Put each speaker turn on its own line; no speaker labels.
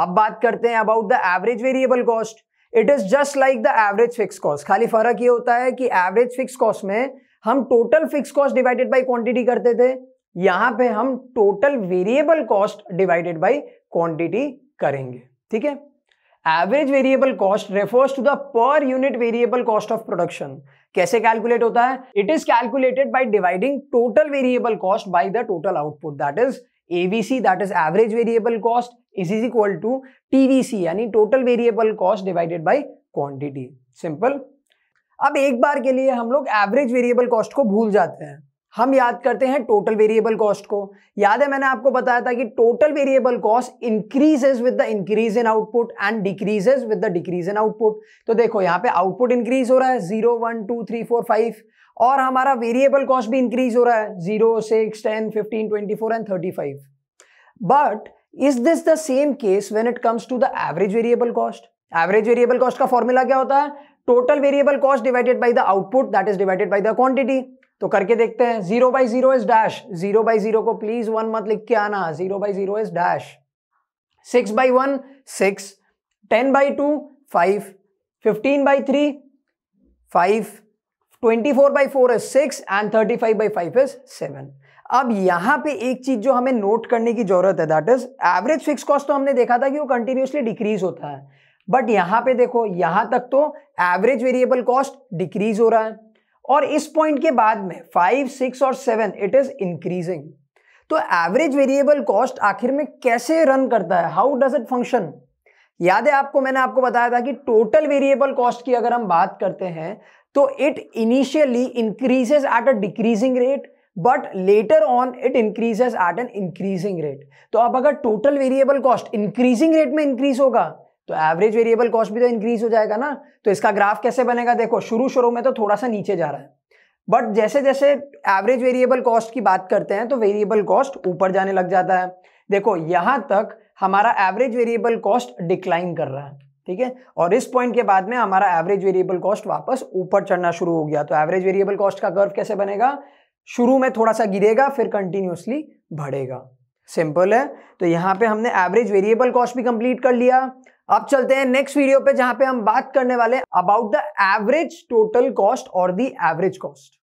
अब बात करते हैं about the average variable cost it is just like the average fix cost खाली फर्क ये होता है कि एवरेज फिक्स कॉस्ट में हम total fix cost divided by quantity करते थे यहां पे हम total variable cost divided by quantity करेंगे ठीक है average variable cost refers to the per unit variable cost of production कैसे कैलकुलेट होता है it is calculated by dividing total variable cost by the total output that is ABC that is average variable cost is is equal to TVC यानी total variable cost divided by quantity simple अब एक बार के लिए हम लोग average variable cost को भूल जाते हैं हम याद करते हैं टोटल वेरिएबल कॉस्ट को याद है मैंने आपको बताया था कि total variable cost increases with the increase in output and decreases with the decrease in output तो देखो यहाँ पे आउटपुट इंक्रीज हो रहा है zero one two three four five और हमारा वेरिएबल कॉस्ट भी इंक्रीज हो रहा है zero six ten fifteen twenty four and thirty five but is this the same case when it comes to the average variable cost average variable cost का formula क्या होता है total variable cost divided by the output that is divided by the quantity तो करके देखते हैं zero by zero is dash zero by zero को please one मत लिख के आना zero by zero is dash six by one six ten by two five fifteen by three five twenty four by four is six and thirty five by five is seven अब यहां पे एक चीज जो हमें नोट करने की जरूरत है that is average fix cost तो हमने देखा था कि वो कंटिन्यूसली डिक्रीज होता है बट यहां पे देखो यहां तक तो एवरेज वेरिएबल कॉस्ट डिक्रीज हो रहा है और इस पॉइंट के बाद में फाइव सिक्स और सेवन इट इज इंक्रीजिंग तो एवरेज वेरिएबल कॉस्ट आखिर में कैसे रन करता है हाउ डज इट फंक्शन याद है आपको मैंने आपको बताया था कि टोटल वेरिएबल कॉस्ट की अगर हम बात करते हैं तो it initially increases at a decreasing rate but later on it increases at an increasing rate तो अब अगर total variable cost increasing rate में इंक्रीज होगा तो एवरेज वेरिएबल कॉस्ट भी तो इंक्रीज हो जाएगा ना तो इसका ग्राफ कैसे बनेगा देखो शुरू शुरू में तो थोड़ा सा नीचे जा रहा है बट जैसे जैसे एवरेज वेरिएबल कॉस्ट की बात करते हैं तो वेरिएबल कॉस्ट ऊपर जाने लग जाता है देखो यहां तक हमारा एवरेज वेरिएबल कॉस्ट डिक्लाइन कर रहा है ठीक है और इस पॉइंट के बाद में हमारा एवरेज वेरिएबल कॉस्ट वापस ऊपर चढ़ना शुरू हो गया तो एवरेज वेरिएबल कॉस्ट का गर्व कैसे बनेगा शुरू में थोड़ा सा गिरेगा फिर कंटिन्यूसली बढ़ेगा सिंपल है तो यहाँ पे हमने एवरेज वेरिएबल कॉस्ट भी कंप्लीट कर लिया अब चलते हैं नेक्स्ट वीडियो पे जहां पे हम बात करने वाले about the average total cost और द एवरेज कॉस्ट